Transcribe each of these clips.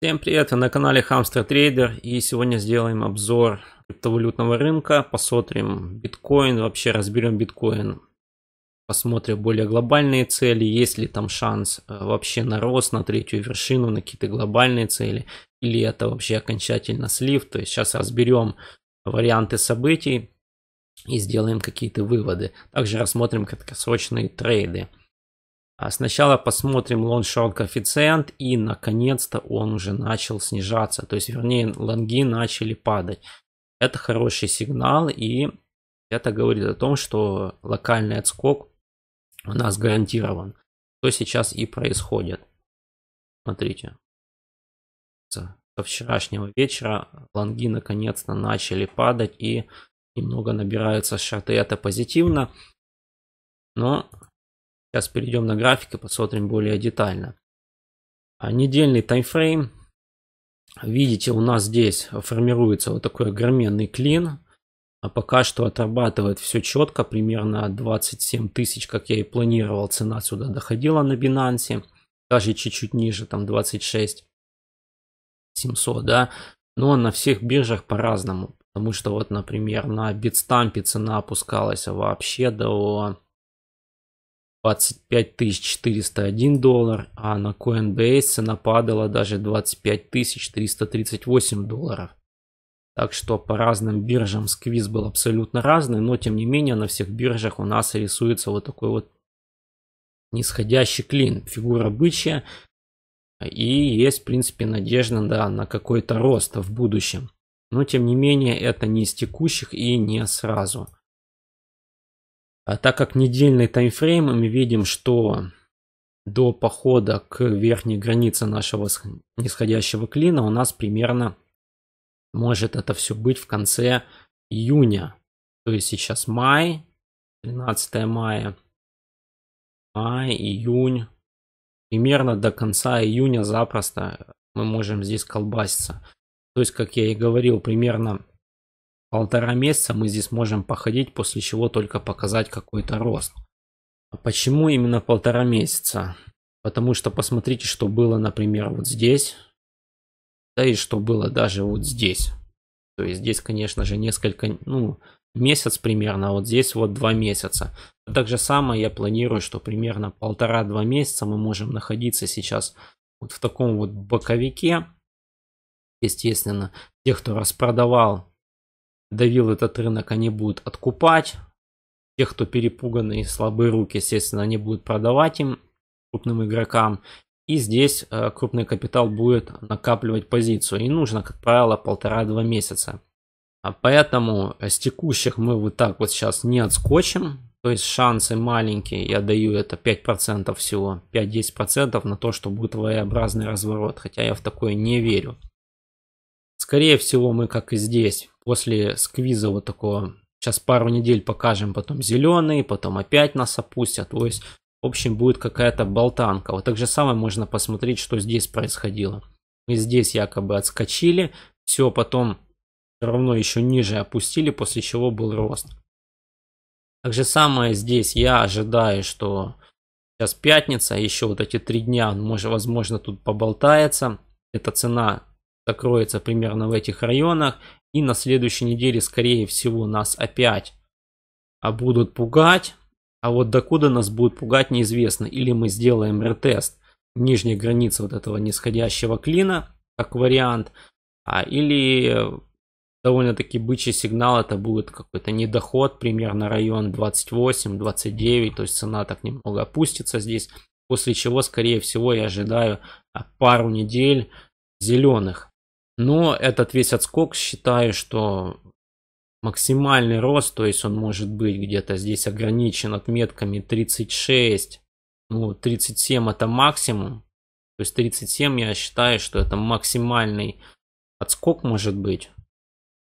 Всем привет, вы на канале Hamster Trader и сегодня сделаем обзор криптовалютного рынка, посмотрим биткоин, вообще разберем биткоин, посмотрим более глобальные цели, есть ли там шанс э, вообще на рост, на третью вершину, на какие-то глобальные цели, или это вообще окончательно слив, то есть сейчас разберем варианты событий и сделаем какие-то выводы. Также рассмотрим краткосрочные трейды. А сначала посмотрим лонг-шорт коэффициент и наконец-то он уже начал снижаться. То есть, вернее, лонги начали падать. Это хороший сигнал и это говорит о том, что локальный отскок у нас гарантирован. Что сейчас и происходит. Смотрите. Со вчерашнего вечера лонги наконец-то начали падать и немного набираются шарты. Это позитивно. Но Сейчас перейдем на график и посмотрим более детально. А недельный таймфрейм. Видите, у нас здесь формируется вот такой огроменный клин. А пока что отрабатывает все четко, примерно 27 тысяч, как я и планировал. Цена сюда доходила на Binance, даже чуть-чуть ниже, там 26 700, да. Но на всех биржах по-разному, потому что вот, например, на Bitstamp цена опускалась вообще до 25 401 доллар, а на Coinbase цена падала даже 25 338 долларов. Так что по разным биржам сквиз был абсолютно разный, но тем не менее на всех биржах у нас рисуется вот такой вот нисходящий клин, фигура бычья. И есть, в принципе, надежда да, на какой-то рост в будущем. Но тем не менее это не из текущих и не сразу. А так как недельный таймфрейм, мы видим, что до похода к верхней границе нашего нисходящего клина у нас примерно может это все быть в конце июня. То есть сейчас май, 13 мая, май, июнь. Примерно до конца июня запросто мы можем здесь колбаситься. То есть, как я и говорил, примерно полтора месяца мы здесь можем походить, после чего только показать какой-то рост. А почему именно полтора месяца? Потому что посмотрите, что было, например, вот здесь. Да и что было даже вот здесь. То есть здесь, конечно же, несколько, ну, месяц примерно, а вот здесь вот два месяца. Так же самое я планирую, что примерно полтора-два месяца мы можем находиться сейчас вот в таком вот боковике. Естественно, те, кто распродавал давил этот рынок, они будут откупать. Те, кто перепуганы и слабые руки, естественно, они будут продавать им, крупным игрокам. И здесь э, крупный капитал будет накапливать позицию. И нужно, как правило, полтора-два месяца. А поэтому э, с текущих мы вот так вот сейчас не отскочим. То есть шансы маленькие, я даю это 5% всего, 5-10% на то, что будет V-образный разворот. Хотя я в такое не верю. Скорее всего, мы, как и здесь, после сквиза вот такого, сейчас пару недель покажем, потом зеленый, потом опять нас опустят. То есть, в общем, будет какая-то болтанка. Вот так же самое можно посмотреть, что здесь происходило. Мы здесь якобы отскочили, все потом все равно еще ниже опустили, после чего был рост. Так же самое здесь я ожидаю, что сейчас пятница, а еще вот эти три дня, ну, может, возможно, тут поболтается. Эта цена закроется примерно в этих районах. И на следующей неделе, скорее всего, нас опять а, будут пугать. А вот докуда нас будут пугать, неизвестно. Или мы сделаем ретест нижней границы вот этого нисходящего клина, как вариант. А, или э, довольно-таки бычий сигнал, это будет какой-то недоход, примерно район 28-29, то есть цена так немного опустится здесь, после чего, скорее всего, я ожидаю а, пару недель зеленых. Но этот весь отскок, считаю, что максимальный рост, то есть он может быть где-то здесь ограничен отметками 36, ну 37 это максимум, то есть 37 я считаю, что это максимальный отскок может быть.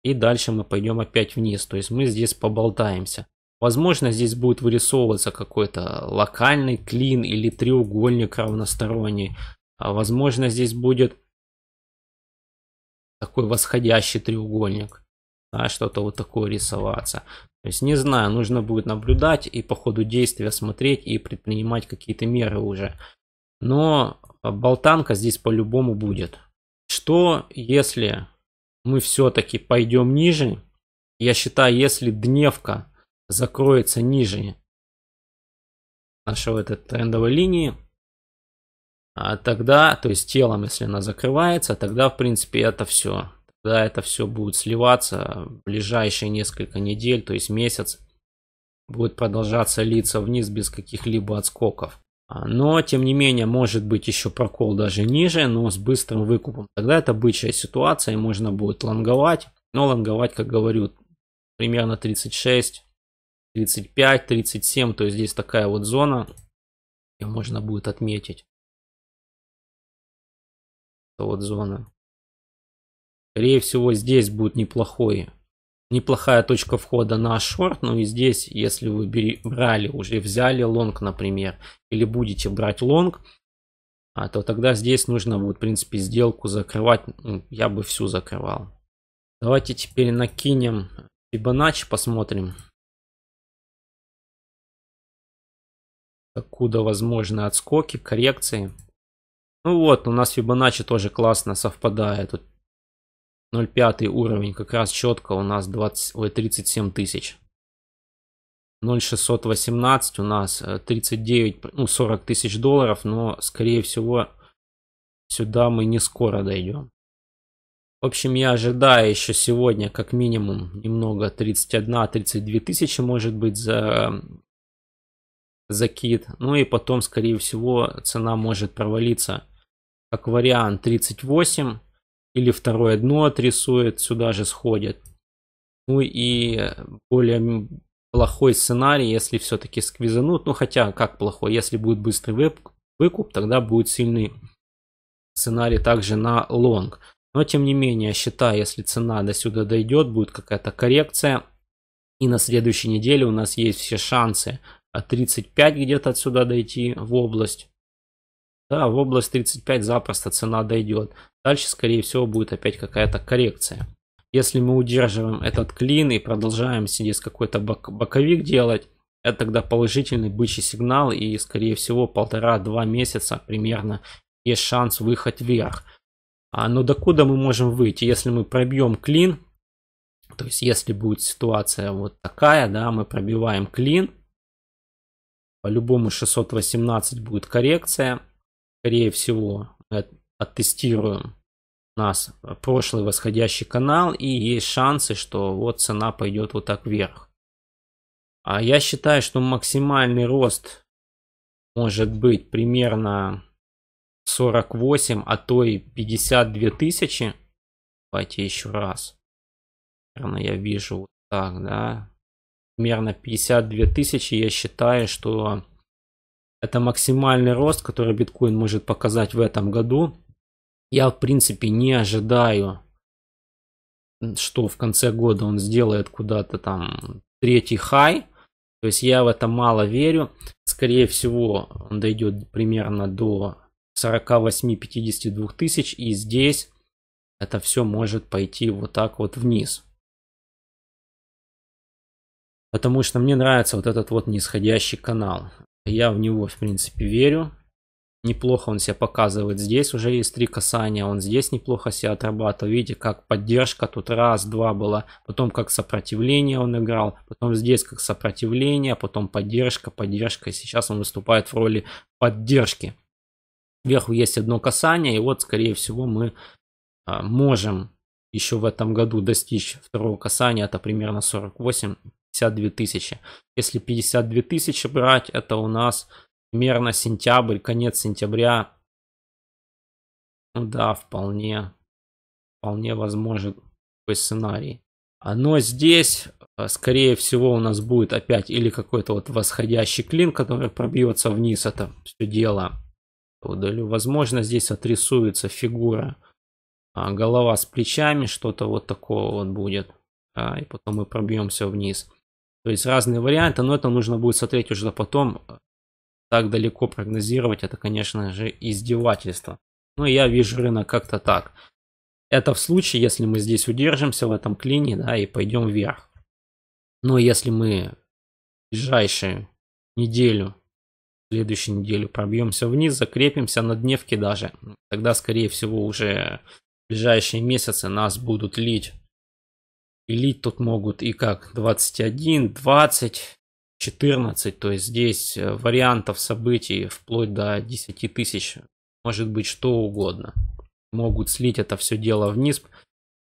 И дальше мы пойдем опять вниз, то есть мы здесь поболтаемся. Возможно, здесь будет вырисовываться какой-то локальный клин или треугольник равносторонний. а Возможно, здесь будет такой восходящий треугольник. Да, что-то вот такое рисоваться. То есть, не знаю, нужно будет наблюдать и по ходу действия смотреть и предпринимать какие-то меры уже. Но а, болтанка здесь по-любому будет. Что если мы все-таки пойдем ниже? Я считаю, если дневка закроется ниже нашего этой трендовой линии, а тогда, то есть телом, если она закрывается, тогда, в принципе, это все. Тогда это все будет сливаться в ближайшие несколько недель, то есть месяц, будет продолжаться литься вниз без каких-либо отскоков. А, но, тем не менее, может быть еще прокол даже ниже, но с быстрым выкупом. Тогда это бычья ситуация, и можно будет лонговать. Но лонговать, как говорю, примерно 36, 35, 37, то есть здесь такая вот зона, ее можно будет отметить вот зона. Скорее всего, здесь будет неплохой, неплохая точка входа на шорт. Ну и здесь, если вы бери, брали, уже взяли лонг, например, или будете брать лонг, а то тогда здесь нужно будет, в принципе, сделку закрывать. Ну, я бы всю закрывал. Давайте теперь накинем Fibonacci, посмотрим. Откуда возможны отскоки, коррекции. Ну вот, у нас Фибоначчи тоже классно совпадает. 0,5 уровень, как раз четко у нас 20, ой, 37 тысяч. 0,618 у нас 39, э, ну 40 тысяч долларов, но скорее всего сюда мы не скоро дойдем. В общем, я ожидаю еще сегодня как минимум немного 31-32 тысячи может быть за закид. Ну и потом, скорее всего, цена может провалиться аквариан 38 или второе дно отрисует, сюда же сходит. Ну и более плохой сценарий, если все-таки сквизанут, ну хотя как плохой, если будет быстрый выкуп, тогда будет сильный сценарий также на лонг. Но тем не менее, считаю, если цена до сюда дойдет, будет какая-то коррекция. И на следующей неделе у нас есть все шансы от 35 где-то отсюда дойти в область да, в область 35 запросто цена дойдет. Дальше, скорее всего, будет опять какая-то коррекция. Если мы удерживаем этот клин и продолжаем сидеть какой-то бок боковик делать, это тогда положительный бычий сигнал и, скорее всего, полтора-два месяца примерно есть шанс выехать вверх. А, но докуда мы можем выйти? Если мы пробьем клин, то есть если будет ситуация вот такая, да, мы пробиваем клин, по-любому 618 будет коррекция, скорее всего, э, оттестируем нас прошлый восходящий канал, и есть шансы, что вот цена пойдет вот так вверх. А я считаю, что максимальный рост может быть примерно 48, а то и 52 тысячи. Давайте еще раз. Наверное, я вижу вот так, да. Примерно 52 тысячи я считаю, что это максимальный рост, который биткоин может показать в этом году. Я, в принципе, не ожидаю, что в конце года он сделает куда-то там третий хай. То есть я в это мало верю. Скорее всего, он дойдет примерно до 48-52 тысяч. И здесь это все может пойти вот так вот вниз. Потому что мне нравится вот этот вот нисходящий канал. Я в него, в принципе, верю. Неплохо он себя показывает здесь. Уже есть три касания. Он здесь неплохо себя отрабатывал. Видите, как поддержка тут раз, два было. Потом как сопротивление он играл. Потом здесь как сопротивление. Потом поддержка, поддержка. И сейчас он выступает в роли поддержки. Вверху есть одно касание. И вот, скорее всего, мы а, можем еще в этом году достичь второго касания. Это примерно 48 52 тысячи. Если 52 тысячи брать, это у нас примерно сентябрь, конец сентября. Ну да, вполне, вполне возможен такой сценарий. Но здесь, э, скорее всего, у нас будет опять или какой-то вот восходящий клин, который пробьется вниз, это все дело. Удалю. Возможно, здесь отрисуется фигура а, голова с плечами, что-то вот такого вот будет. А, и потом мы пробьемся вниз. То есть разные варианты, но это нужно будет смотреть уже потом. Так далеко прогнозировать, это, конечно же, издевательство. Но я вижу рынок как-то так. Это в случае, если мы здесь удержимся в этом клине, да, и пойдем вверх. Но если мы в ближайшую неделю, следующую неделю пробьемся вниз, закрепимся на дневке даже, тогда, скорее всего, уже в ближайшие месяцы нас будут лить и лить тут могут и как 21, 20, 14. То есть здесь э, вариантов событий вплоть до 10 тысяч. Может быть что угодно. Могут слить это все дело вниз.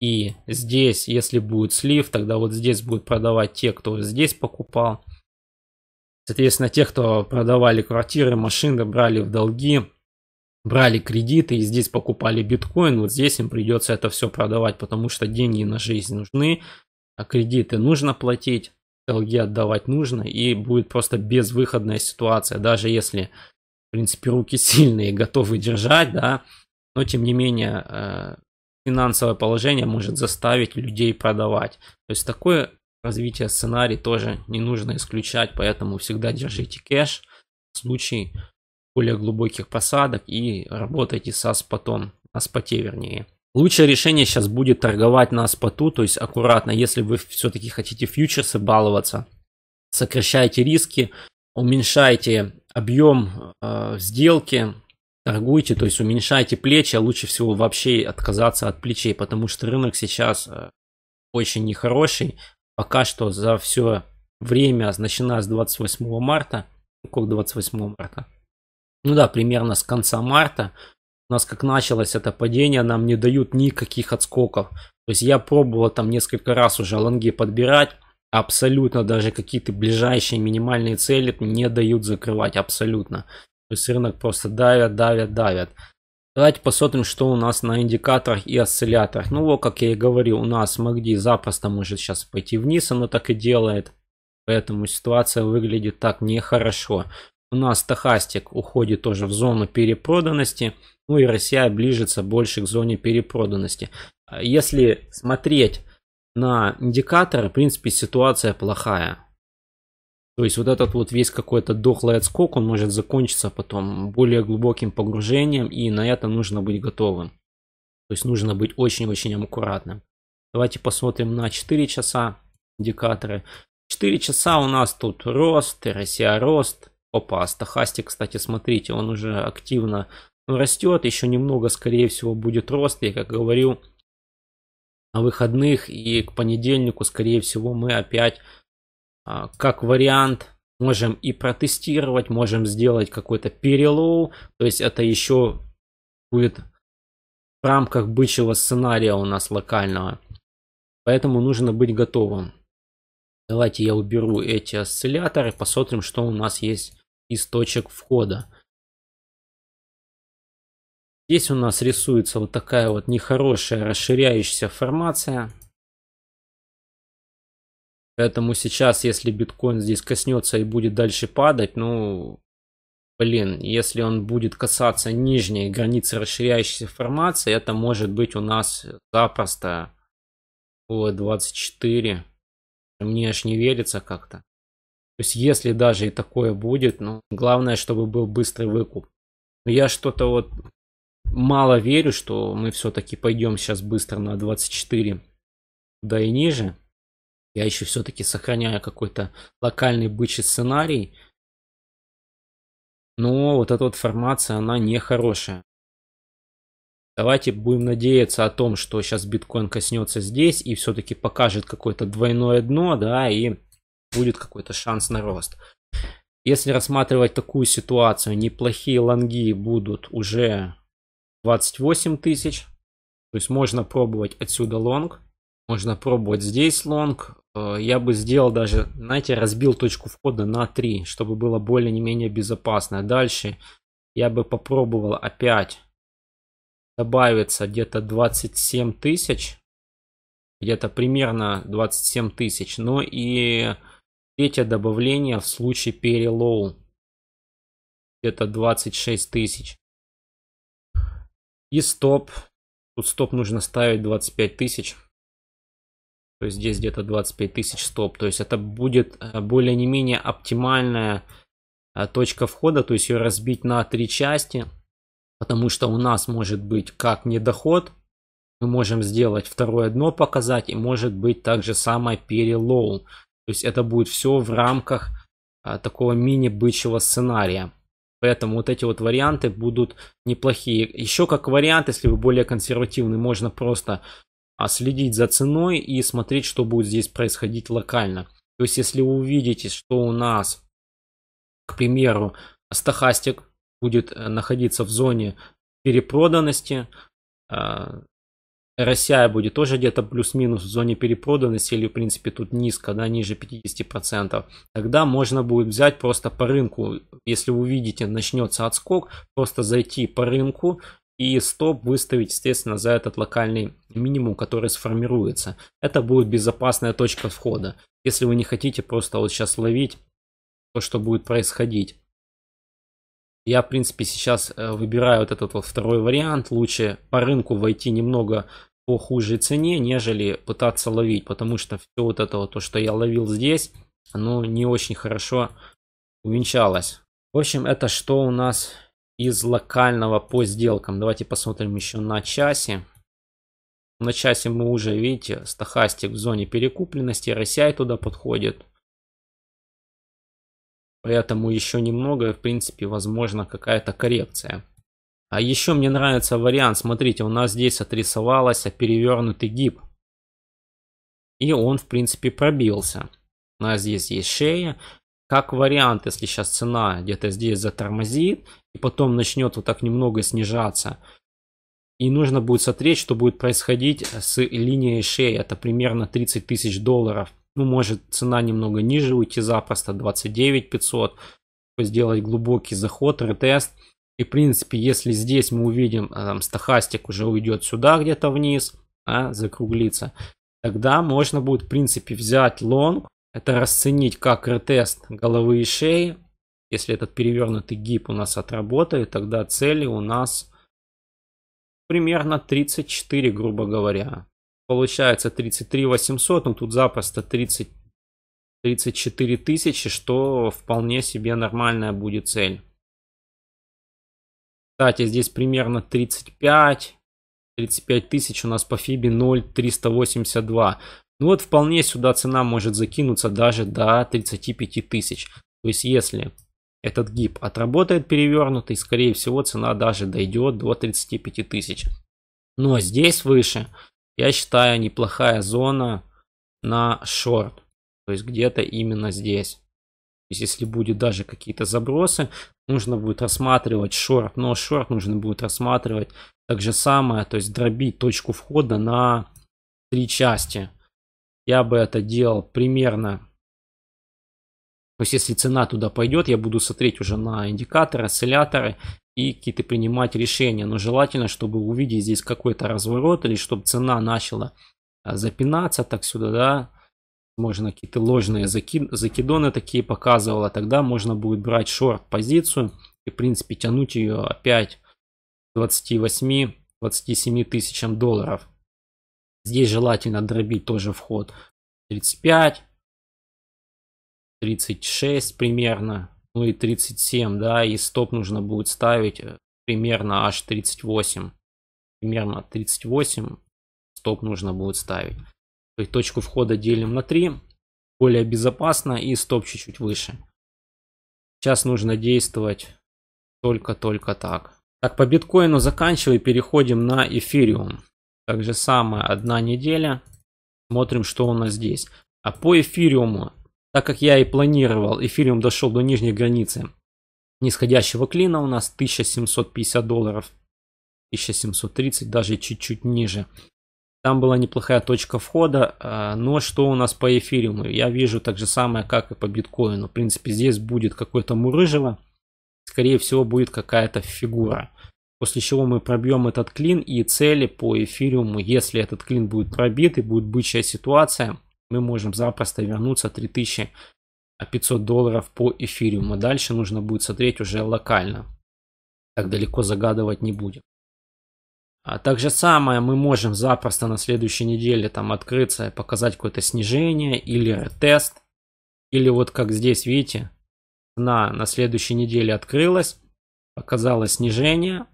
И здесь, если будет слив, тогда вот здесь будут продавать те, кто здесь покупал. Соответственно, те, кто продавали квартиры, машины, брали в долги, брали кредиты и здесь покупали биткоин, вот здесь им придется это все продавать, потому что деньги на жизнь нужны, а кредиты нужно платить, долги отдавать нужно, и будет просто безвыходная ситуация, даже если, в принципе, руки сильные, готовы держать, да, но тем не менее э, финансовое положение может заставить людей продавать. То есть такое развитие сценарий тоже не нужно исключать, поэтому всегда держите кэш в случае более глубоких посадок и работайте со спотом, на споте вернее. Лучшее решение сейчас будет торговать на споту, то есть аккуратно, если вы все-таки хотите фьючерсы баловаться, сокращайте риски, уменьшайте объем э, сделки, торгуйте, то есть уменьшайте плечи, а лучше всего вообще отказаться от плечей, потому что рынок сейчас э, очень нехороший. Пока что за все время, начиная с 28 марта, как 28 марта, ну да, примерно с конца марта, у нас как началось это падение, нам не дают никаких отскоков. То есть я пробовал там несколько раз уже лонги подбирать, абсолютно даже какие-то ближайшие минимальные цели не дают закрывать абсолютно. То есть рынок просто давят, давят, давят. Давайте посмотрим, что у нас на индикаторах и осцилляторах. Ну вот, как я и говорил, у нас Магди запросто может сейчас пойти вниз, оно так и делает. Поэтому ситуация выглядит так нехорошо. У нас стахастик уходит тоже в зону перепроданности, ну и Россия ближется больше к зоне перепроданности. А если смотреть на индикаторы, в принципе, ситуация плохая. То есть вот этот вот весь какой-то дохлый отскок, он может закончиться потом более глубоким погружением, и на это нужно быть готовым. То есть нужно быть очень-очень аккуратным. Давайте посмотрим на 4 часа индикаторы. 4 часа у нас тут рост, Россия рост, Опа, а кстати, смотрите, он уже активно растет, еще немного, скорее всего, будет рост. И, как говорил, на выходных и к понедельнику, скорее всего, мы опять, а, как вариант, можем и протестировать, можем сделать какой-то перелоу, то есть это еще будет в рамках бычьего сценария у нас локального. Поэтому нужно быть готовым. Давайте я уберу эти осцилляторы, посмотрим, что у нас есть из точек входа. Здесь у нас рисуется вот такая вот нехорошая расширяющаяся формация. Поэтому сейчас, если биткоин здесь коснется и будет дальше падать, ну, блин, если он будет касаться нижней границы расширяющейся формации, это может быть у нас запросто о 24. Мне аж не верится как-то. То есть, если даже и такое будет, ну, главное, чтобы был быстрый выкуп. Но я что-то вот мало верю, что мы все-таки пойдем сейчас быстро на 24, да и ниже. Я еще все-таки сохраняю какой-то локальный бычий сценарий. Но вот эта вот формация, она нехорошая. Давайте будем надеяться о том, что сейчас биткоин коснется здесь и все-таки покажет какое-то двойное дно, да, и будет какой-то шанс на рост. Если рассматривать такую ситуацию, неплохие лонги будут уже 28 тысяч. То есть можно пробовать отсюда лонг, можно пробовать здесь лонг. Э, я бы сделал даже, знаете, разбил точку входа на 3, чтобы было более-менее безопасно. Дальше я бы попробовал опять добавится где-то 27 тысяч, где-то примерно 27 тысяч, но ну и третье добавление в случае перелоу где-то 26 тысяч. И стоп, тут стоп нужно ставить 25 тысяч. То есть здесь где-то 25 тысяч стоп. То есть это будет э, более-не менее оптимальная э, точка входа. То есть ее разбить на три части. Потому что у нас может быть как недоход, мы можем сделать второе дно показать и может быть также самое перелоу. То есть это будет все в рамках а, такого мини-бычьего сценария. Поэтому вот эти вот варианты будут неплохие. Еще как вариант, если вы более консервативны, можно просто а, следить за ценой и смотреть, что будет здесь происходить локально. То есть если вы увидите, что у нас, к примеру, стахастик будет э, находиться в зоне перепроданности. А, россия будет тоже где-то плюс-минус в зоне перепроданности или, в принципе, тут низко, да, ниже 50%, тогда можно будет взять просто по рынку, если вы увидите, начнется отскок, просто зайти по рынку и стоп выставить, естественно, за этот локальный минимум, который сформируется. Это будет безопасная точка входа, если вы не хотите просто вот сейчас ловить то, что будет происходить. Я, в принципе, сейчас э, выбираю вот этот вот второй вариант. Лучше по рынку войти немного по хуже цене, нежели пытаться ловить, потому что все вот это вот, то, что я ловил здесь, оно не очень хорошо увенчалось. В общем, это что у нас из локального по сделкам. Давайте посмотрим еще на часе. На часе мы уже, видите, стахастик в зоне перекупленности, RSI туда подходит. Поэтому еще немного, в принципе, возможно какая-то коррекция. А еще мне нравится вариант, смотрите, у нас здесь отрисовалось перевернутый гиб. И он, в принципе, пробился. У нас здесь есть шея. Как вариант, если сейчас цена где-то здесь затормозит, и потом начнет вот так немного снижаться, и нужно будет смотреть, что будет происходить с линией шеи. Это примерно 30 тысяч долларов. Ну, может цена немного ниже уйти запросто, 29 500. Сделать глубокий заход, ретест. И, в принципе, если здесь мы увидим, а, там, стахастик уже уйдет сюда где-то вниз, а, закруглится, тогда можно будет, в принципе, взять лонг. Это расценить как ретест головы и шеи. Если этот перевернутый гип у нас отработает, тогда цели у нас примерно 34, грубо говоря получается 33 800, ну тут запросто 30, 34 тысячи, что вполне себе нормальная будет цель. Кстати, здесь примерно 35, 35 тысяч у нас по Фибе 0,382. Ну вот вполне сюда цена может закинуться даже до 35 тысяч. То есть если этот гиб отработает перевернутый, скорее всего цена даже дойдет до 35 тысяч. Но ну, а здесь выше я считаю, неплохая зона на шорт. То есть где-то именно здесь. То есть если будет даже какие-то забросы, нужно будет рассматривать шорт. Но шорт нужно будет рассматривать так же самое, то есть дробить точку входа на три части. Я бы это делал примерно... То есть если цена туда пойдет, я буду смотреть уже на индикаторы, осцилляторы и какие-то принимать решения. Но желательно, чтобы увидеть здесь какой-то разворот или чтобы цена начала а, запинаться так сюда, да, можно какие-то ложные закидоны такие показывала, тогда можно будет брать шорт позицию и, в принципе, тянуть ее опять 28-27 тысячам долларов. Здесь желательно дробить тоже вход 35, 36 примерно, ну и 37, да, и стоп нужно будет ставить э, примерно аж 38. Примерно 38 стоп нужно будет ставить. То есть точку входа делим на 3, более безопасно и стоп чуть-чуть выше. Сейчас нужно действовать только-только так. Так, по биткоину заканчиваем, переходим на эфириум. Так же самое, одна неделя. Смотрим, что у нас здесь. А по эфириуму так как я и планировал, и фильм дошел до нижней границы нисходящего клина у нас 1750 долларов, 1730, даже чуть-чуть ниже. Там была неплохая точка входа, а, но что у нас по эфириуму? Я вижу так же самое, как и по биткоину. В принципе, здесь будет какое-то мурыжило, скорее всего, будет какая-то фигура. После чего мы пробьем этот клин и цели по эфириуму, если этот клин будет пробит и будет бычья ситуация – мы можем запросто вернуться 3500 а долларов по эфириуму. А дальше нужно будет смотреть уже локально. Так далеко загадывать не будем. А так же самое мы можем запросто на следующей неделе там открыться показать какое-то снижение или тест. Или вот как здесь, видите, на, на следующей неделе открылась, показала снижение,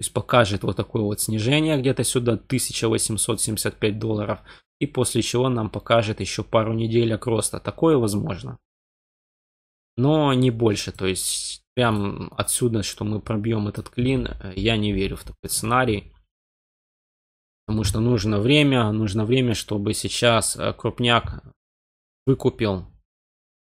то есть покажет вот такое вот снижение где-то сюда 1875 долларов. И после чего нам покажет еще пару недель роста. Такое возможно. Но не больше. То есть прям отсюда, что мы пробьем этот клин, я не верю в такой сценарий. Потому что нужно время, нужно время, чтобы сейчас э, крупняк выкупил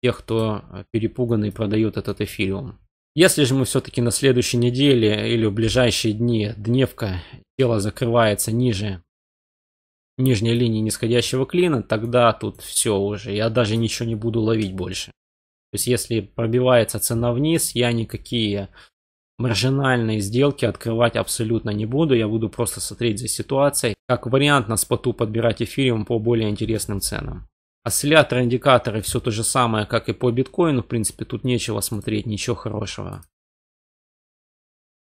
тех, кто э, перепуганный продает этот эфириум. Если же мы все-таки на следующей неделе или в ближайшие дни дневка тела закрывается ниже нижней линии нисходящего клина, тогда тут все уже, я даже ничего не буду ловить больше. То есть если пробивается цена вниз, я никакие маржинальные сделки открывать абсолютно не буду, я буду просто смотреть за ситуацией. Как вариант на споту подбирать эфириум по более интересным ценам. Осциллятор, индикаторы, все то же самое, как и по биткоину. В принципе, тут нечего смотреть, ничего хорошего.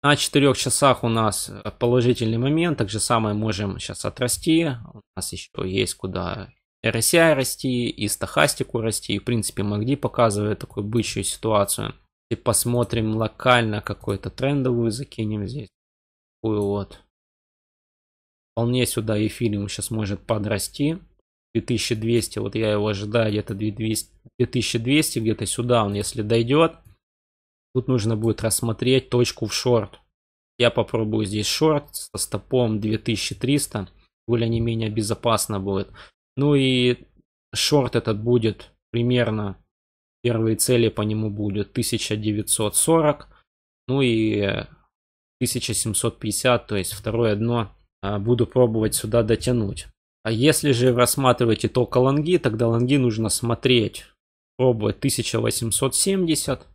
На 4 часах у нас э, положительный момент. Так же самое можем сейчас отрасти. У нас еще есть куда RSI расти и стохастику расти. И, в принципе, MACD показывает такую бычью ситуацию. И посмотрим локально какую-то трендовую закинем здесь. Такую вот. Вполне сюда эфириум сейчас может подрасти. 2200, вот я его ожидаю где-то 2200, где-то сюда он, если дойдет, тут нужно будет рассмотреть точку в шорт. Я попробую здесь шорт со стопом 2300, более-менее безопасно будет. Ну и шорт этот будет примерно, первые цели по нему будет 1940, ну и 1750, то есть второе дно а, буду пробовать сюда дотянуть. А если же рассматривать только лонги, тогда лонги нужно смотреть. Пробовать 1870.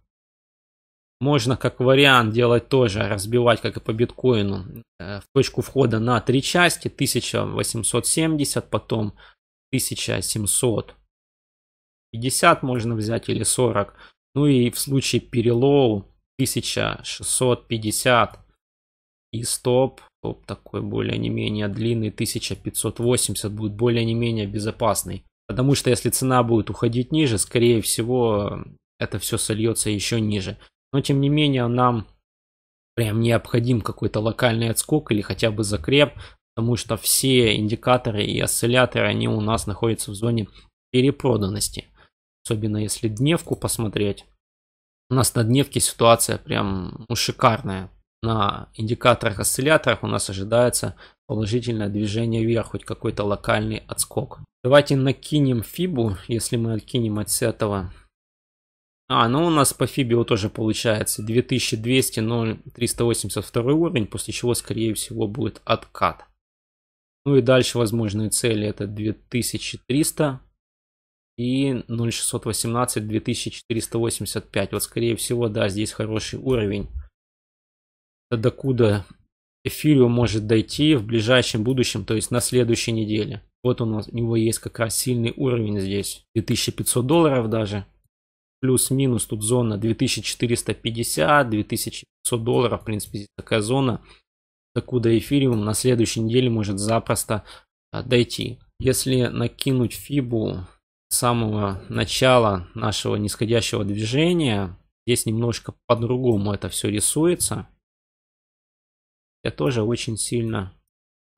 Можно как вариант делать тоже, разбивать, как и по биткоину, э, в точку входа на три части, 1870, потом 1750 можно взять или 40. Ну и в случае перелоу 1650 и стоп Топ такой более не менее длинный, 1580 будет более не менее безопасный. Потому что если цена будет уходить ниже, скорее всего это все сольется еще ниже. Но тем не менее нам прям необходим какой-то локальный отскок или хотя бы закреп, потому что все индикаторы и осцилляторы, они у нас находятся в зоне перепроданности. Особенно если дневку посмотреть. У нас на дневке ситуация прям ну, шикарная на индикаторах осцилляторах у нас ожидается положительное движение вверх, хоть какой-то локальный отскок. Давайте накинем фибу, если мы откинем от этого. А, ну у нас по фибе тоже получается 2200, 0, 382 уровень, после чего, скорее всего, будет откат. Ну и дальше возможные цели это 2300 и 0618, 2485. Вот, скорее всего, да, здесь хороший уровень докуда эфириум может дойти в ближайшем будущем, то есть на следующей неделе. Вот у, нас, у него есть как раз сильный уровень здесь, 2500 долларов даже. Плюс-минус тут зона 2450-2500 долларов, в принципе, здесь такая зона, докуда эфириум на следующей неделе может запросто а, дойти. Если накинуть фибу с самого начала нашего нисходящего движения, здесь немножко по-другому это все рисуется я тоже очень сильно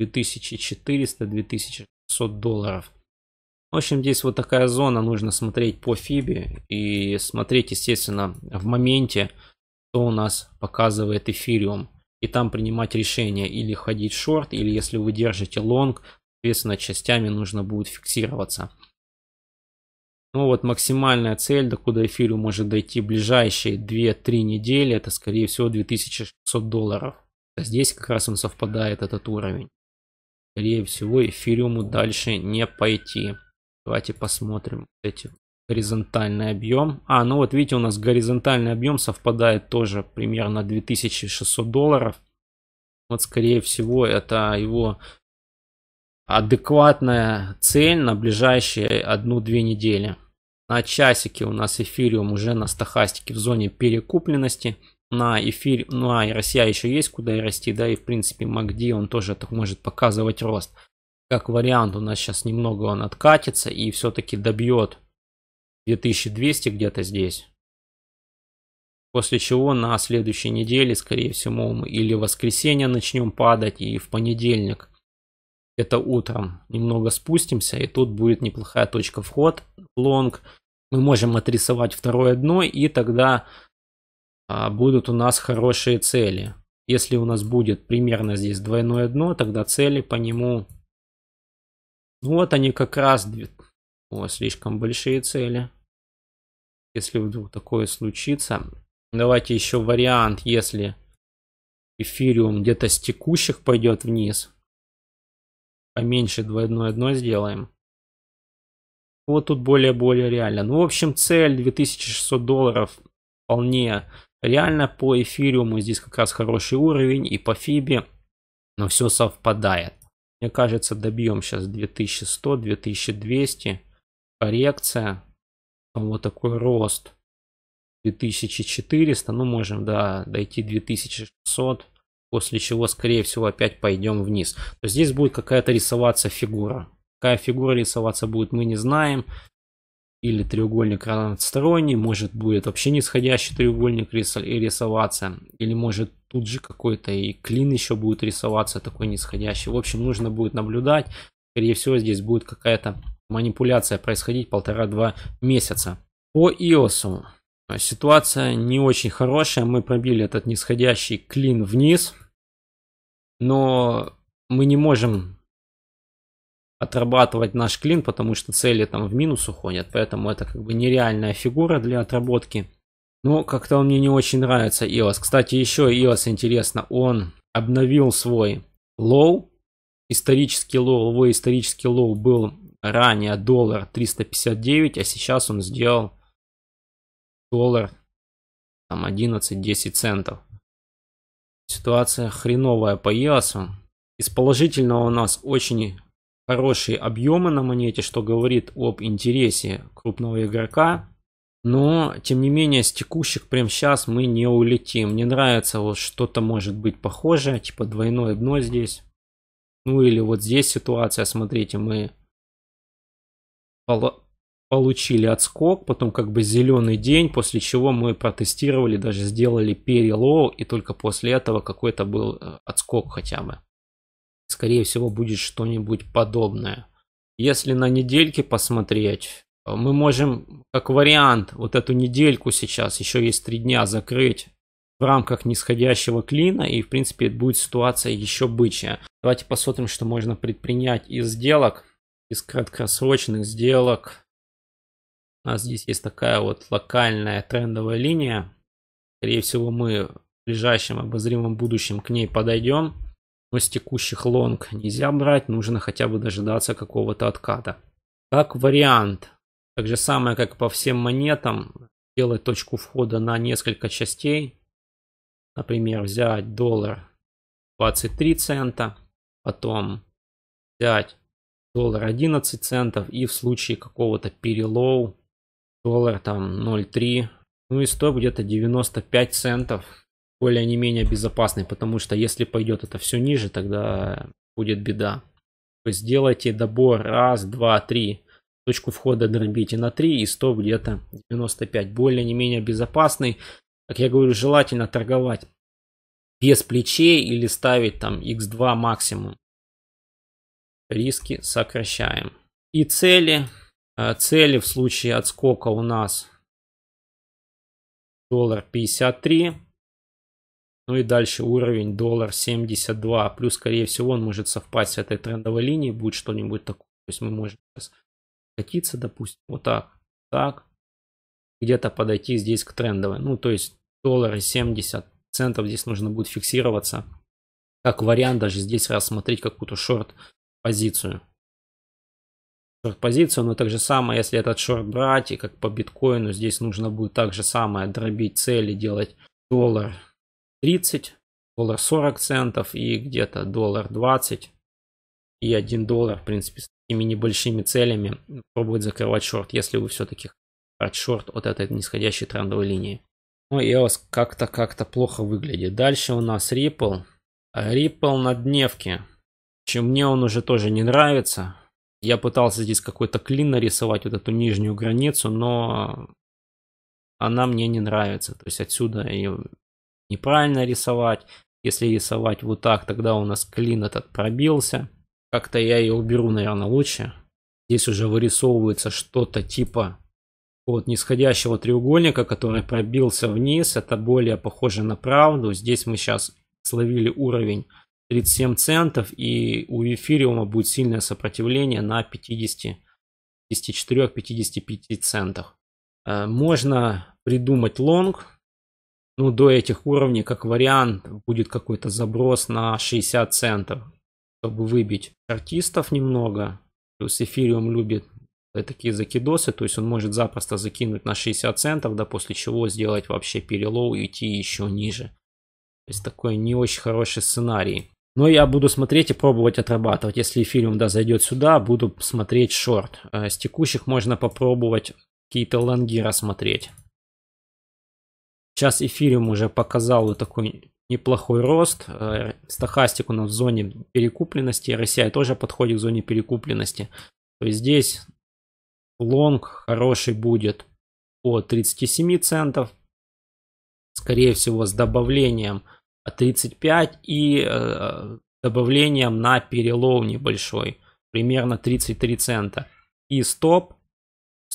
2400-2600 долларов. В общем, здесь вот такая зона, нужно смотреть по Фибе и смотреть, естественно, в моменте, что у нас показывает эфириум. И там принимать решение или ходить шорт, или если вы держите лонг, соответственно, частями нужно будет фиксироваться. Ну вот максимальная цель, до куда эфириум может дойти ближайшие 2-3 недели, это скорее всего 2600 долларов. А здесь как раз он совпадает, этот уровень. Скорее всего, эфириуму дальше не пойти. Давайте посмотрим эти горизонтальный объем. А, ну вот видите, у нас горизонтальный объем совпадает тоже примерно 2600 долларов. Вот, скорее всего, это его адекватная цель на ближайшие одну-две недели. На часике у нас эфириум уже на стахастике в зоне перекупленности на эфир, ну а и Россия еще есть куда и расти, да, и в принципе МакДи он тоже так может показывать рост. Как вариант у нас сейчас немного он откатится и все-таки добьет 2200 где-то здесь. После чего на следующей неделе, скорее всего, мы или в воскресенье начнем падать, и в понедельник, это утром, немного спустимся, и тут будет неплохая точка вход, лонг. Мы можем отрисовать второе дно, и тогда а, будут у нас хорошие цели. Если у нас будет примерно здесь двойное дно, тогда цели по нему... Ну, вот они как раз... О, слишком большие цели. Если вдруг такое случится. Давайте еще вариант, если эфириум где-то с текущих пойдет вниз. Поменьше двойное дно сделаем. Вот тут более-более реально. Ну, в общем, цель 2600 долларов вполне Реально по эфириуму здесь как раз хороший уровень и по фибе, но ну, все совпадает. Мне кажется, добьем сейчас 2100, 2200, коррекция, вот такой рост 2400, ну можем, да, дойти 2600, после чего, скорее всего, опять пойдем вниз. То здесь будет какая-то рисоваться фигура. Какая фигура рисоваться будет, мы не знаем или треугольник равносторонний, может будет вообще нисходящий треугольник рисоваться, или может тут же какой-то и клин еще будет рисоваться такой нисходящий. В общем, нужно будет наблюдать. Скорее всего, здесь будет какая-то манипуляция происходить полтора-два месяца. По иосу ситуация не очень хорошая. Мы пробили этот нисходящий клин вниз, но мы не можем отрабатывать наш клин, потому что цели там в минус уходят, поэтому это как бы нереальная фигура для отработки. Но как-то он мне не очень нравится Иос. Кстати, еще Иос интересно, он обновил свой лоу, исторический лоу, его исторический лоу был ранее доллар 359, а сейчас он сделал доллар там 11-10 центов. Ситуация хреновая по Иосу. Из положительного у нас очень хорошие объемы на монете, что говорит об интересе крупного игрока. Но, тем не менее, с текущих прям сейчас мы не улетим. Мне нравится вот что-то может быть похожее, типа двойное дно здесь. Ну или вот здесь ситуация, смотрите, мы получили отскок, потом как бы зеленый день, после чего мы протестировали, даже сделали перелоу, и только после этого какой-то был э, отскок хотя бы скорее всего, будет что-нибудь подобное. Если на недельки посмотреть, э, мы можем, как вариант, вот эту недельку сейчас, еще есть три дня, закрыть в рамках нисходящего клина, и, в принципе, будет ситуация еще бычья. Давайте посмотрим, что можно предпринять из сделок, из краткосрочных сделок. У нас здесь есть такая вот локальная трендовая линия. Скорее всего, мы в ближайшем обозримом будущем к ней подойдем но с текущих лонг нельзя брать, нужно хотя бы дожидаться какого-то отката. Как вариант, так же самое, как по всем монетам, делать точку входа на несколько частей. Например, взять доллар 23 цента, потом взять доллар 11 центов и в случае какого-то перелоу доллар там 0,3, ну и стоп где-то 95 центов более не менее безопасный, потому что если пойдет это все ниже, тогда будет беда. То есть сделайте добор раз, два, три. Точку входа дробите на 3 и стоп где-то 95. Более не менее безопасный. Как я говорю, желательно торговать без плечей или ставить там x2 максимум. Риски сокращаем. И цели. А, цели в случае отскока у нас доллар 53 ну и дальше уровень доллар 72, плюс, скорее всего, он может совпасть с этой трендовой линией, будет что-нибудь такое. То есть мы можем сейчас катиться, допустим, вот так, так, где-то подойти здесь к трендовой. Ну, то есть доллар 70 центов здесь нужно будет фиксироваться. Как вариант даже здесь рассмотреть какую-то шорт-позицию. Шорт-позицию, но так же самое, если этот шорт брать, и как по биткоину, здесь нужно будет так же самое дробить цели, делать доллар 30, доллар 40 центов и где-то доллар 20 и 1 доллар, в принципе, с такими небольшими целями пробовать закрывать шорт, если вы все-таки хотите шорт от этой нисходящей трендовой линии. Но ну, EOS как-то как-то плохо выглядит. Дальше у нас Ripple. Ripple на дневке. Чем мне он уже тоже не нравится. Я пытался здесь какой-то клин нарисовать, вот эту нижнюю границу, но она мне не нравится. То есть отсюда и неправильно рисовать. Если рисовать вот так, тогда у нас клин этот пробился. Как-то я ее уберу, наверное, лучше. Здесь уже вырисовывается что-то типа вот нисходящего треугольника, который пробился вниз. Это более похоже на правду. Здесь мы сейчас словили уровень 37 центов, и у эфириума будет сильное сопротивление на 50, 54-55 центах. Э, можно придумать лонг, ну, до этих уровней, как вариант, будет какой-то заброс на 60 центов, чтобы выбить артистов немного. Плюс эфириум любит такие закидосы, то есть он может запросто закинуть на 60 центов, да после чего сделать вообще перелоу и уйти еще ниже. То есть такой не очень хороший сценарий. Но я буду смотреть и пробовать отрабатывать. Если эфириум да, зайдет сюда, буду смотреть шорт. Э, с текущих можно попробовать какие-то лонги рассмотреть. Сейчас эфириум уже показал вот такой неплохой рост. Э, Стохастик у нас в зоне перекупленности. Россия тоже подходит к зоне перекупленности. То есть здесь лонг хороший будет по 37 центов. Скорее всего с добавлением 35 и э, добавлением на перелов небольшой. Примерно 33 цента. И стоп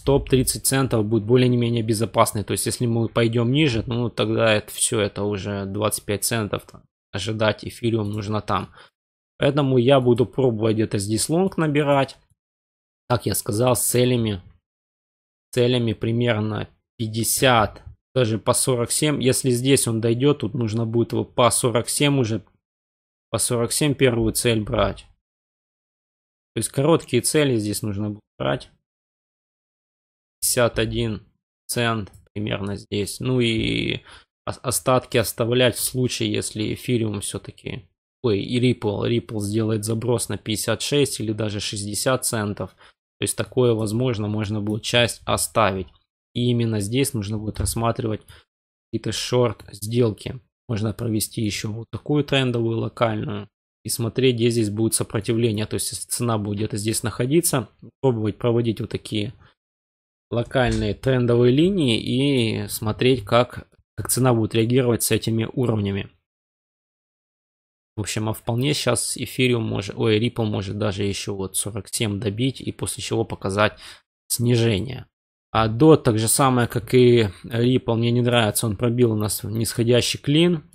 стоп 30 центов будет более-менее безопасный. То есть, если мы пойдем ниже, ну, тогда это все, это уже 25 центов. Там, ожидать эфириум нужно там. Поэтому я буду пробовать где-то здесь лонг набирать. Как я сказал, с целями, целями примерно 50, даже по 47. Если здесь он дойдет, тут нужно будет его по 47 уже, по 47 первую цель брать. То есть короткие цели здесь нужно будет брать. 51 цент примерно здесь. Ну и остатки оставлять в случае, если эфириум все-таки... Ой, и Ripple. Ripple сделает заброс на 56 или даже 60 центов. То есть такое возможно, можно будет часть оставить. И именно здесь нужно будет рассматривать какие-то шорт сделки. Можно провести еще вот такую трендовую локальную и смотреть, где здесь будет сопротивление. То есть, цена будет где-то здесь находиться, пробовать проводить вот такие локальные трендовые линии и смотреть, как, как цена будет реагировать с этими уровнями. В общем, а вполне сейчас эфириум может, ой, Ripple может даже еще вот 47 добить и после чего показать снижение. А DOT так же самое, как и Ripple, мне не нравится, он пробил у нас нисходящий клин.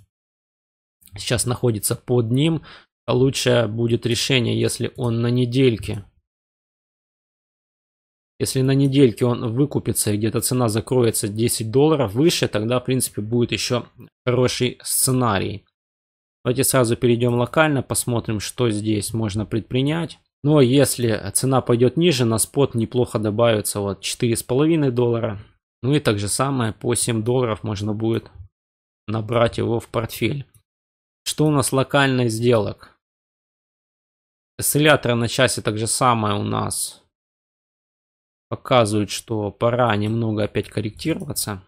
Сейчас находится под ним. Лучшее будет решение, если он на недельке если на недельке он выкупится и где-то цена закроется 10 долларов выше, тогда, в принципе, будет еще хороший сценарий. Давайте сразу перейдем локально, посмотрим, что здесь можно предпринять. Но если цена пойдет ниже, на спот неплохо добавится вот 4,5 доллара. Ну и так же самое, по 7 долларов можно будет набрать его в портфель. Что у нас локально сделок? Осциллятор на часе так же самое у нас показывают, что пора немного опять корректироваться.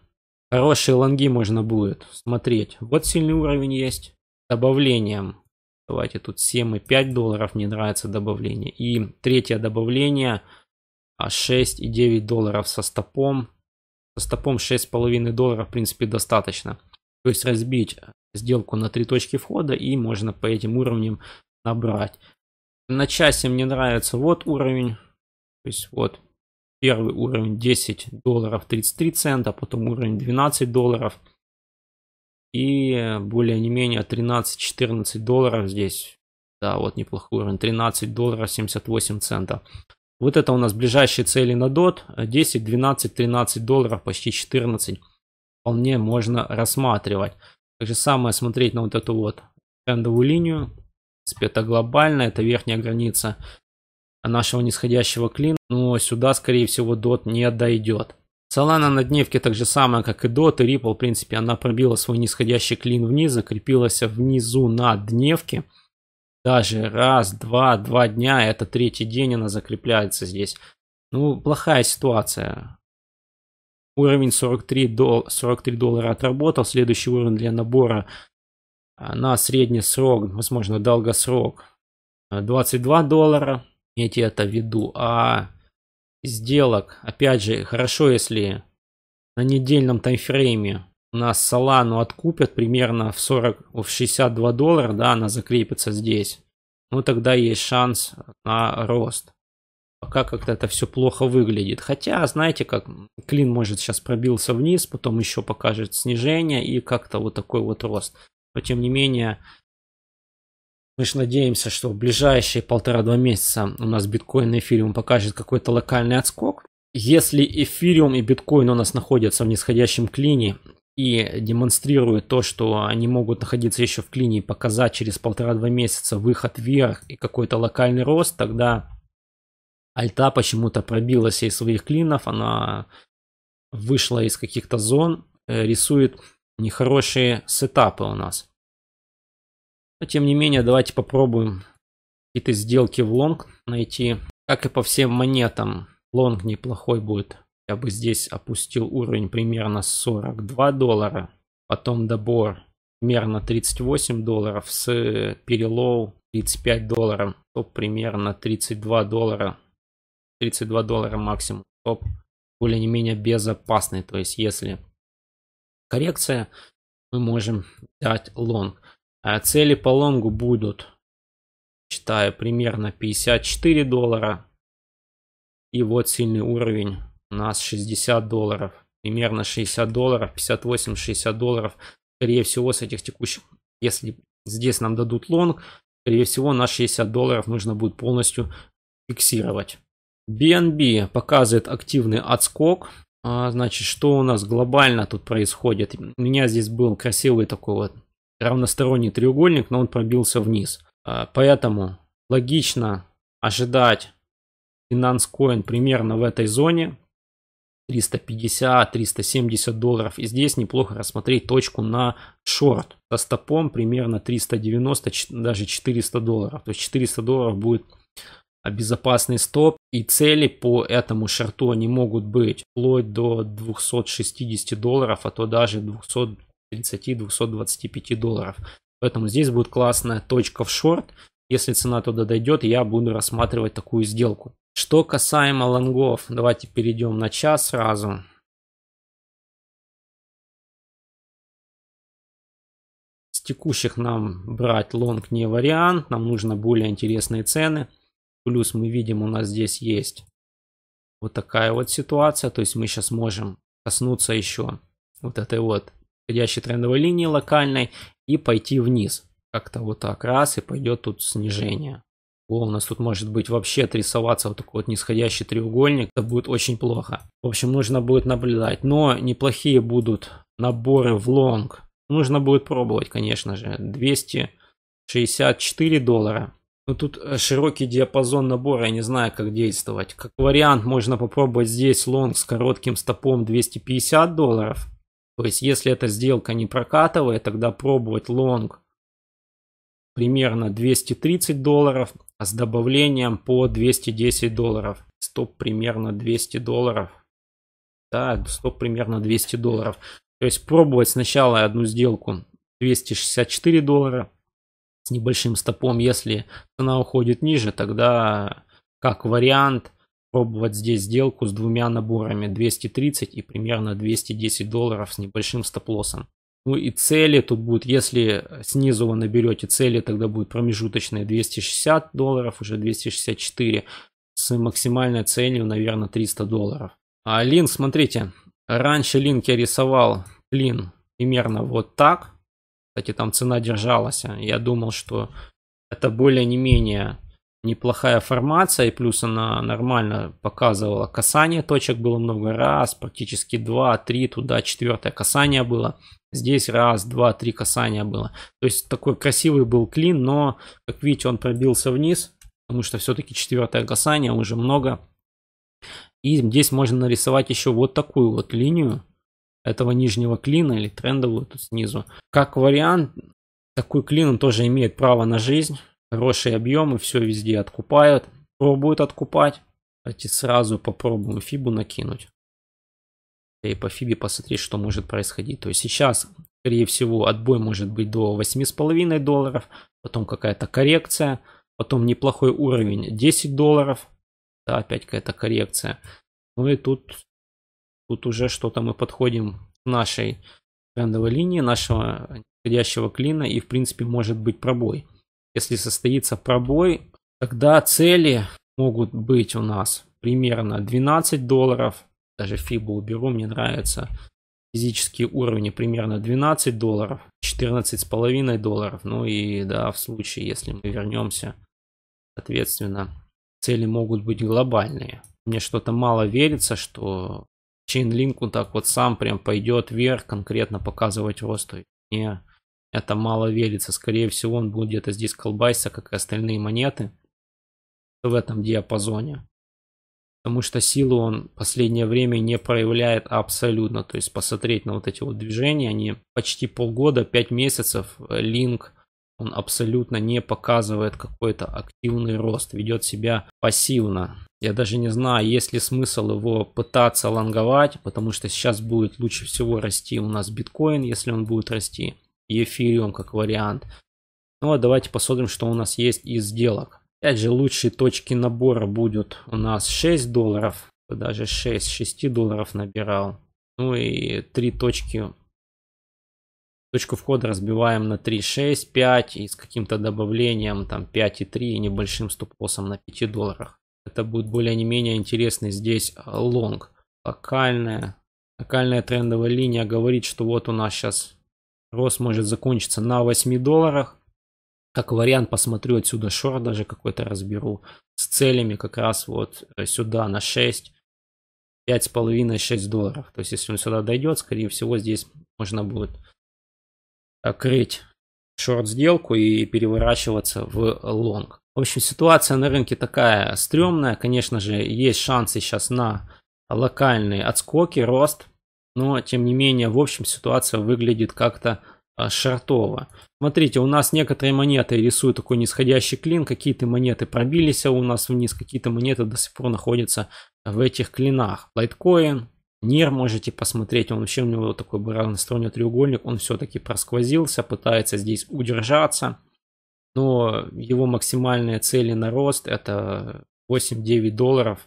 Хорошие лонги можно будет смотреть. Вот сильный уровень есть. Добавлением. Давайте тут 7,5 долларов, мне нравится добавление. И третье добавление 6,9 а долларов со стопом. Со стопом 6,5 долларов, в принципе, достаточно. То есть разбить сделку на три точки входа и можно по этим уровням набрать. На часе мне нравится вот уровень. То есть вот Первый уровень 10 долларов 33 цента, потом уровень 12 долларов. И более не менее 13-14 долларов здесь. Да, вот неплохой уровень. 13 долларов 78 центов. Вот это у нас ближайшие цели на DOT. 10, 12, 13 долларов, почти 14. Вполне можно рассматривать. Так же самое смотреть на вот эту вот трендовую линию. В принципе, это глобально, это верхняя граница нашего нисходящего клина, но сюда, скорее всего, DOT не дойдет. Solana на дневке так же самое, как и DOT и Ripple, в принципе, она пробила свой нисходящий клин вниз, закрепилась внизу на дневке. Даже раз, два, два дня, это третий день она закрепляется здесь. Ну, плохая ситуация. Уровень 43, дол 43 доллара отработал, следующий уровень для набора а, на средний срок, возможно, долгосрок 22 доллара имейте это в виду. А сделок, опять же, хорошо, если на недельном таймфрейме у нас Солану откупят примерно в 40, в 62 доллара, да, она закрепится здесь. Ну, тогда есть шанс на рост. Пока как-то это все плохо выглядит. Хотя, знаете, как клин может сейчас пробился вниз, потом еще покажет снижение и как-то вот такой вот рост. Но, тем не менее, мы же надеемся, что в ближайшие полтора-два месяца у нас биткоин и эфириум покажет какой-то локальный отскок. Если эфириум и биткоин у нас находятся в нисходящем клине и демонстрируют то, что они могут находиться еще в клине и показать через полтора-два месяца выход вверх и какой-то локальный рост, тогда альта почему-то пробилась из своих клинов, она вышла из каких-то зон, э, рисует нехорошие сетапы у нас. Но тем не менее, давайте попробуем какие-то сделки в лонг найти. Как и по всем монетам, лонг неплохой будет. Я бы здесь опустил уровень примерно 42 доллара. Потом добор примерно 38 долларов с перелоу 35 долларов. Топ примерно 32 доллара. 32 доллара максимум. Топ более-менее безопасный. То есть если коррекция, мы можем дать лонг. А цели по лонгу будут, читаю, примерно 54 доллара. И вот сильный уровень, у нас 60 долларов. Примерно 60 долларов, 58-60 долларов. Скорее всего, с этих текущих, если здесь нам дадут лонг, скорее всего, на 60 долларов нужно будет полностью фиксировать. BNB показывает активный отскок. А, значит, что у нас глобально тут происходит? У меня здесь был красивый такой вот равносторонний треугольник, но он пробился вниз. А, поэтому логично ожидать Binance Coin примерно в этой зоне 350-370 долларов. И здесь неплохо рассмотреть точку на шорт со стопом примерно 390, даже 400 долларов. То есть 400 долларов будет а, безопасный стоп. И цели по этому шорту они могут быть вплоть до 260 долларов, а то даже 200 130-225 долларов. Поэтому здесь будет классная точка в шорт. Если цена туда дойдет, я буду рассматривать такую сделку. Что касаемо лонгов, давайте перейдем на час сразу. С текущих нам брать лонг не вариант, нам нужно более интересные цены. Плюс мы видим, у нас здесь есть вот такая вот ситуация, то есть мы сейчас можем коснуться еще вот этой вот входящей трендовой линии локальной и пойти вниз. Как-то вот так раз и пойдет тут снижение. О, у нас тут может быть вообще отрисоваться вот такой вот нисходящий треугольник. Это будет очень плохо. В общем, нужно будет наблюдать. Но неплохие будут наборы в лонг. Нужно будет пробовать, конечно же. 264 доллара. Но ну, тут э, широкий диапазон набора, я не знаю, как действовать. Как вариант, можно попробовать здесь лонг с коротким стопом 250 долларов. То есть, если эта сделка не прокатывает, тогда пробовать лонг примерно 230 долларов, а с добавлением по 210 долларов. Стоп примерно 200 долларов. Да, стоп примерно 200 долларов. То есть пробовать сначала одну сделку 264 доллара с небольшим стопом. Если цена уходит ниже, тогда как вариант пробовать здесь сделку с двумя наборами 230 и примерно 210 долларов с небольшим стоп-лоссом. Ну и цели тут будут, если снизу вы наберете цели, тогда будет промежуточные 260 долларов, уже 264 с максимальной целью, наверное, 300 долларов. А лин, смотрите, раньше линк я рисовал лин примерно вот так. Кстати, там цена держалась. Я думал, что это более не менее неплохая формация, и плюс она нормально показывала касание точек было много раз, практически два три туда четвертое касание было. Здесь раз, два, три касания было. То есть такой красивый был клин, но, как видите, он пробился вниз, потому что все-таки четвертое касание уже много. И здесь можно нарисовать еще вот такую вот линию этого нижнего клина или трендовую тут снизу. Как вариант, такой клин он тоже имеет право на жизнь. Хорошие объемы, все везде откупают. Пробуют откупать. Давайте сразу попробуем фибу накинуть. И по фибе посмотреть, что может происходить. То есть сейчас, скорее всего, отбой может быть до 8,5 долларов. Потом какая-то коррекция. Потом неплохой уровень 10 долларов. Да, опять какая-то коррекция. Ну и тут, тут уже что-то мы подходим к нашей трендовой линии, нашего нисходящего клина. И в принципе может быть пробой если состоится пробой, тогда цели могут быть у нас примерно 12 долларов. Даже фибу уберу, мне нравится. Физические уровни примерно 12 долларов, 14,5 долларов. Ну и да, в случае, если мы вернемся, соответственно, цели могут быть глобальные. Мне что-то мало верится, что Chainlink вот так вот сам прям пойдет вверх, конкретно показывать рост. Не это мало верится. Скорее всего, он будет где-то здесь колбаситься, как и остальные монеты. В этом диапазоне. Потому что силу он последнее время не проявляет абсолютно. То есть посмотреть на вот эти вот движения, они почти полгода, 5 месяцев, линк, э, он абсолютно не показывает какой-то активный рост, ведет себя пассивно. Я даже не знаю, есть ли смысл его пытаться лонговать, потому что сейчас будет лучше всего расти у нас биткоин, если он будет расти и эфириум как вариант. Ну а давайте посмотрим, что у нас есть из сделок. Опять же, лучшие точки набора будут у нас 6 долларов, даже 6, 6 долларов набирал. Ну и 3 точки, точку входа разбиваем на 3, 6, 5 и с каким-то добавлением там 5 и 3 и небольшим стоп-лоссом на 5 долларах. Это будет более не менее интересный здесь а, лонг. Локальная, локальная трендовая линия говорит, что вот у нас сейчас Рост может закончиться на 8 долларах. Как вариант, посмотрю отсюда шорт даже какой-то разберу. С целями как раз вот э, сюда на 6. 5,5-6 долларов. То есть, если он сюда дойдет, скорее всего, здесь можно будет открыть шорт-сделку и переворачиваться в лонг. В общем, ситуация на рынке такая стрёмная. Конечно же, есть шансы сейчас на локальные отскоки, рост но тем не менее в общем ситуация выглядит как-то а, шартово. Смотрите, у нас некоторые монеты рисуют такой нисходящий клин, какие-то монеты пробились у нас вниз, какие-то монеты до сих пор находятся в этих клинах. Лайткоин, Нир можете посмотреть, он вообще у него такой был разносторонний треугольник, он все-таки просквозился, пытается здесь удержаться, но его максимальные цели на рост это 8-9 долларов,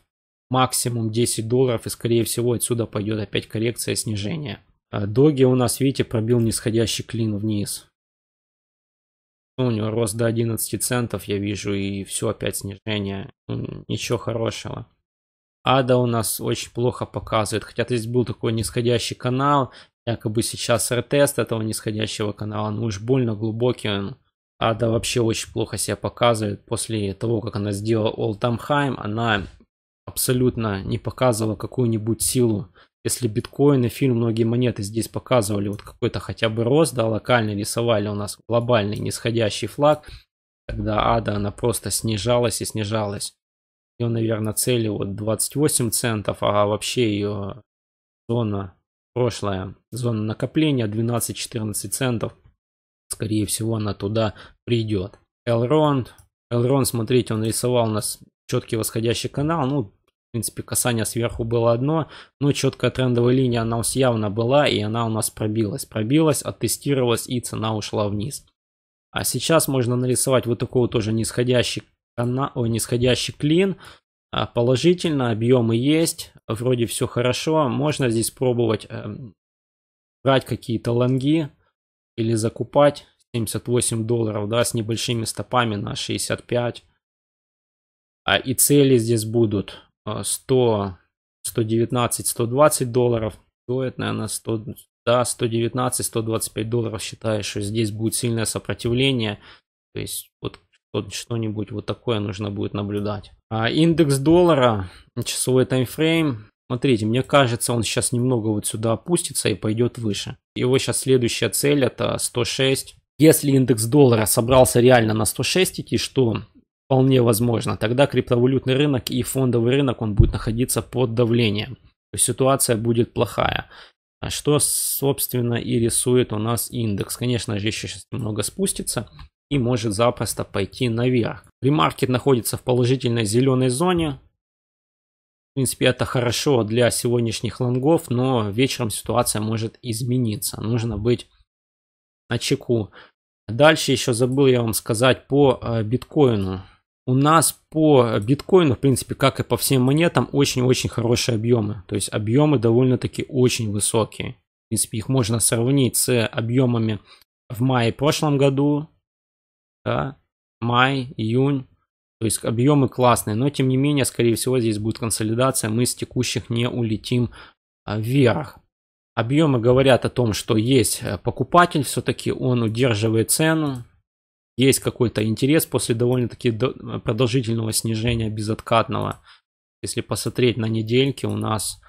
максимум 10 долларов и скорее всего отсюда пойдет опять коррекция снижения. А доги у нас, видите, пробил нисходящий клин вниз. У него рост до 11 центов, я вижу, и все опять снижение. Ничего хорошего. Ада у нас очень плохо показывает, хотя здесь был такой нисходящий канал, якобы сейчас ретест этого нисходящего канала, но уж больно глубокий он. Ада вообще очень плохо себя показывает после того, как она сделала All Time High, она абсолютно не показывала какую-нибудь силу. Если биткоин, эфир, многие монеты здесь показывали вот какой-то хотя бы рост, да, локально рисовали у нас глобальный нисходящий флаг, тогда ада она просто снижалась и снижалась. Ее, наверное, цели вот 28 центов, а вообще ее зона прошлая, зона накопления 12-14 центов. Скорее всего, она туда придет. Элронд, Элрон, смотрите, он рисовал у нас четкий восходящий канал. Ну, в принципе, касание сверху было одно, но четкая трендовая линия она у нас явно была, и она у нас пробилась. Пробилась, оттестировалась, и цена ушла вниз. А сейчас можно нарисовать вот такой вот тоже нисходящий, канал, о, нисходящий клин. А, положительно, объемы есть, вроде все хорошо. Можно здесь пробовать э, брать какие-то лонги или закупать 78 долларов, да, с небольшими стопами на 65 а и цели здесь будут 100, 119, 120 долларов. Стоит, наверное, 100, да, 119, 125 долларов. Считаю, что здесь будет сильное сопротивление. То есть вот что-нибудь вот такое нужно будет наблюдать. А индекс доллара, часовой таймфрейм. Смотрите, мне кажется, он сейчас немного вот сюда опустится и пойдет выше. Его сейчас следующая цель это 106. Если индекс доллара собрался реально на 106, что Вполне возможно. Тогда криптовалютный рынок и фондовый рынок, он будет находиться под давлением. То есть ситуация будет плохая. А что, собственно, и рисует у нас индекс. Конечно же, еще сейчас немного спустится и может запросто пойти наверх. Ремаркет находится в положительной зеленой зоне. В принципе, это хорошо для сегодняшних лонгов, но вечером ситуация может измениться. Нужно быть на чеку. Дальше еще забыл я вам сказать по э, биткоину у нас по биткоину, в принципе, как и по всем монетам, очень-очень хорошие объемы. То есть объемы довольно-таки очень высокие. В принципе, их можно сравнить с объемами в мае прошлом году, да, май, июнь. То есть объемы классные, но тем не менее, скорее всего, здесь будет консолидация, мы с текущих не улетим а, вверх. Объемы говорят о том, что есть э, покупатель, все-таки он удерживает цену, есть какой-то интерес после довольно-таки продолжительного снижения безоткатного. Если посмотреть на недельки, у нас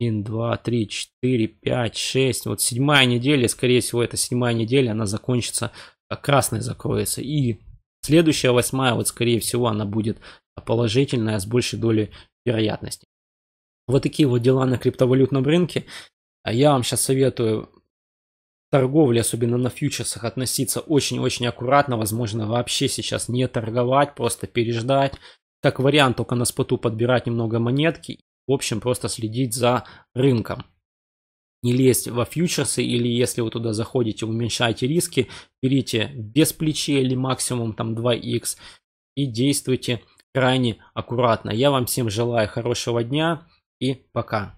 1, 2, 3, 4, 5, 6. Вот седьмая неделя, скорее всего, это седьмая неделя, она закончится, а красной закроется. И следующая, восьмая, вот скорее всего, она будет положительная с большей долей вероятности. Вот такие вот дела на криптовалютном рынке. А я вам сейчас советую торговле, особенно на фьючерсах, относиться очень-очень аккуратно. Возможно, вообще сейчас не торговать, просто переждать. Как вариант, только на споту подбирать немного монетки. В общем, просто следить за рынком. Не лезть во фьючерсы или если вы туда заходите, уменьшайте риски. Берите без плечей или максимум там 2 x и действуйте крайне аккуратно. Я вам всем желаю хорошего дня и пока.